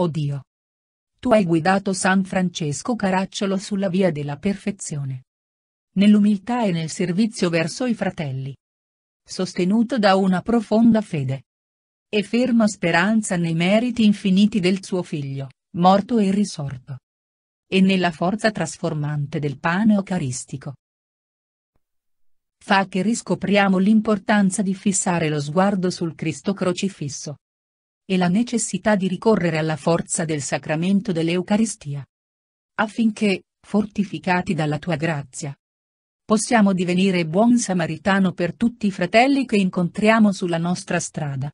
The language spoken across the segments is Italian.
Oh Dio! Tu hai guidato San Francesco Caracciolo sulla via della perfezione. Nell'umiltà e nel servizio verso i fratelli. Sostenuto da una profonda fede. E ferma speranza nei meriti infiniti del suo figlio, morto e risorto. E nella forza trasformante del pane eucaristico fa che riscopriamo l'importanza di fissare lo sguardo sul Cristo crocifisso, e la necessità di ricorrere alla forza del sacramento dell'Eucaristia. Affinché, fortificati dalla tua grazia, possiamo divenire buon samaritano per tutti i fratelli che incontriamo sulla nostra strada.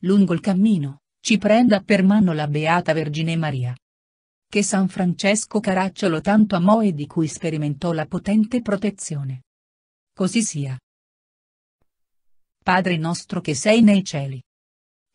Lungo il cammino, ci prenda per mano la Beata Vergine Maria. Che San Francesco Caracciolo tanto amò e di cui sperimentò la potente protezione. Così sia. Padre nostro che sei nei cieli